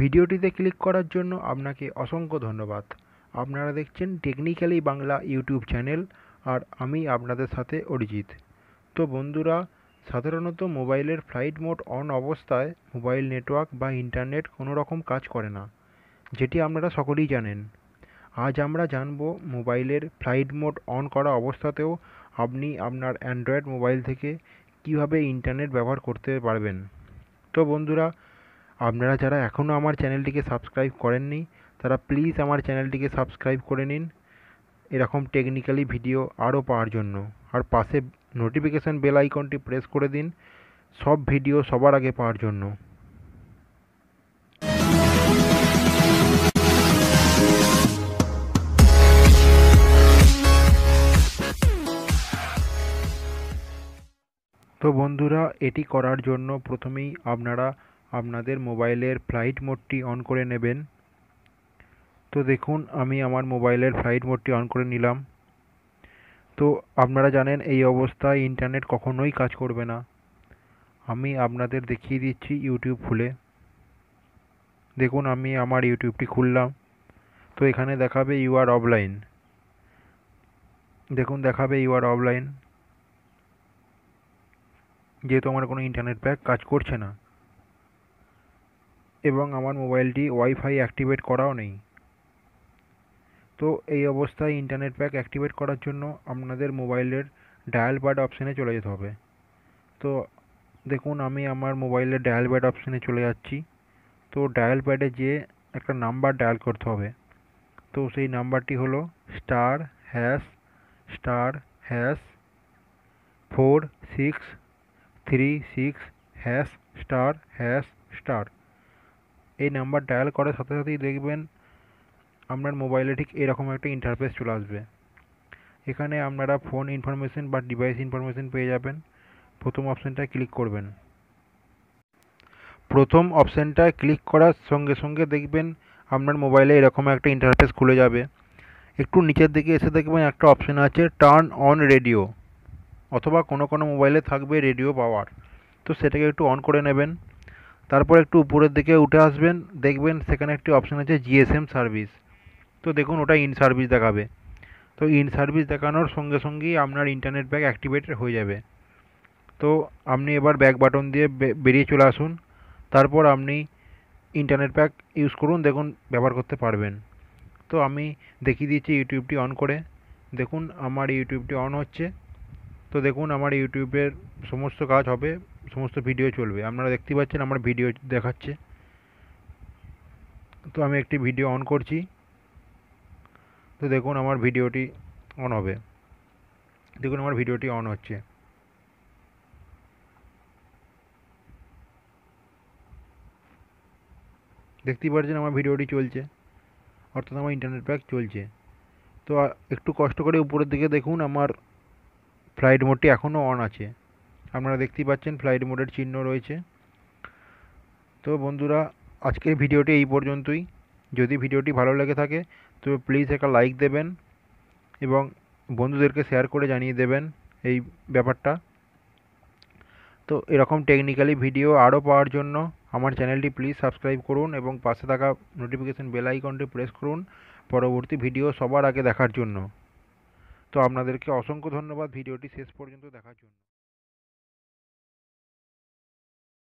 ভিডিওটিতে ক্লিক করার জন্য আপনাকে অসংখ্য ধন্যবাদ আপনারা দেখছেন টেকনিক্যালি বাংলা ইউটিউব চ্যানেল আর আমি আপনাদের সাথে অরিজিৎ তো বন্ধুরা সাধারণত মোবাইলের ফ্লাইট মোড অন অবস্থায় মোবাইল নেটওয়ার্ক বা ইন্টারনেট কোনো রকম কাজ করে না যেটি আপনারা সকলেই জানেন আজ আমরা জানব মোবাইলের ফ্লাইট মোড অন করা অবস্থাতেও আপনি আপনার অ্যান্ড্রয়েড মোবাইল থেকে কিভাবে ইন্টারনেট ব্যবহার করতে পারবেন তো বন্ধুরা আপনারা যারা এখনও আমার চ্যানেলটিকে সাবস্ক্রাইব করেননি তারা প্লিজ আমার চ্যানেলটিকে সাবস্ক্রাইব করে নিন এরকম টেকনিক্যালি ভিডিও আরও পাওয়ার জন্য আর পাশে নোটিফিকেশান বেল আইকনটি প্রেস করে দিন সব ভিডিও সবার আগে পাওয়ার জন্য তো বন্ধুরা এটি করার জন্য প্রথমেই আপনারা আপনাদের মোবাইলের ফ্লাইট মোডটি অন করে নেবেন তো দেখুন আমি আমার মোবাইলের ফ্লাইট মোডটি অন করে নিলাম তো আপনারা জানেন এই অবস্থায় ইন্টারনেট কখনোই কাজ করবে না আমি আপনাদের দেখিয়ে দিচ্ছি ইউটিউব খুলে দেখুন আমি আমার ইউটিউবটি খুললাম তো এখানে দেখাবে ইউ আর অফলাইন দেখুন দেখাবে ইউ আর অফলাইন যেহেতু আমার কোনো ইন্টারনেট প্যাক কাজ করছে না এবং আমার মোবাইলটি ওয়াইফাই অ্যাক্টিভেট করাও নেই তো এই অবস্থায় ইন্টারনেট প্যাক অ্যাক্টিভেট করার জন্য আপনাদের মোবাইলের ডায়াল প্যাড অপশানে চলে যেতে হবে তো দেখুন আমি আমার মোবাইলের ডায়াল প্যাড অপশানে চলে যাচ্ছি তো ডায়াল প্যাডে যে একটা নাম্বার ডায়াল করতে হবে তো সেই নাম্বারটি হলো star hash star hash four six three six hash star hash star এই নাম্বার ডায়াল করার সাথে সাথেই দেখবেন আপনার মোবাইলে ঠিক এরকম একটা ইন্টারফেস চলে আসবে এখানে আপনারা ফোন ইনফরমেশন বা ডিভাইস ইনফরমেশন পেয়ে যাবেন প্রথম অপশানটায় ক্লিক করবেন প্রথম অপশানটায় ক্লিক করার সঙ্গে সঙ্গে দেখবেন আপনার মোবাইলে এরকম একটা ইন্টারফেস খুলে যাবে একটু নিচের দিকে এসে দেখবেন একটা অপশান আছে টার্ন অন রেডিও অথবা কোনো কোনো মোবাইলে থাকবে রেডিও পাওয়ার তো সেটাকে একটু অন করে নেবেন তারপর একটু উপরের দিকে উঠে আসবেন দেখবেন সেখানে একটি অপশান আছে জিএসএম সার্ভিস তো দেখুন ওটা ইন সার্ভিস দেখাবে তো ইন সার্ভিস দেখানোর সঙ্গে সঙ্গেই আপনার ইন্টারনেট ব্যাগ অ্যাক্টিভেট হয়ে যাবে তো আপনি এবার ব্যাক বাটন দিয়ে বেরিয়ে চলে আসুন তারপর আপনি ইন্টারনেট প্যাক ইউজ করুন দেখুন ব্যবহার করতে পারবেন তো আমি দেখিয়ে দিয়েছি ইউটিউবটি অন করে দেখুন আমার ইউটিউবটি অন হচ্ছে তো দেখুন আমার ইউটিউবের সমস্ত কাজ হবে সমস্ত ভিডিও চলবে আপনারা দেখতে পাচ্ছেন আমার ভিডিও দেখাচ্ছে তো আমি একটি ভিডিও অন করছি তো দেখুন আমার ভিডিওটি অন হবে দেখুন আমার ভিডিওটি অন হচ্ছে দেখতেই পাচ্ছেন আমার ভিডিওটি চলছে অর্থাৎ আমার ইন্টারনেট প্যাক চলছে তো একটু কষ্ট করে উপরের দিকে দেখুন আমার ফ্লাইট মোডটি এখনও অন আছে আপনারা দেখতেই পাচ্ছেন ফ্লাইট মোডের চিহ্ন রয়েছে তো বন্ধুরা আজকের ভিডিওটি এই পর্যন্তই যদি ভিডিওটি ভালো লেগে থাকে তো প্লিজ একটা লাইক দেবেন এবং বন্ধুদেরকে শেয়ার করে জানিয়ে দেবেন এই ব্যাপারটা তো এরকম টেকনিক্যালি ভিডিও আরও পাওয়ার জন্য আমার চ্যানেলটি প্লিজ সাবস্ক্রাইব করুন এবং পাশে থাকা নোটিফিকেশান বেল আইকনটি প্রেস করুন পরবর্তী ভিডিও সবার আগে দেখার জন্য তো আপনাদেরকে অসংখ্য ধন্যবাদ ভিডিওটি শেষ পর্যন্ত দেখার জন্য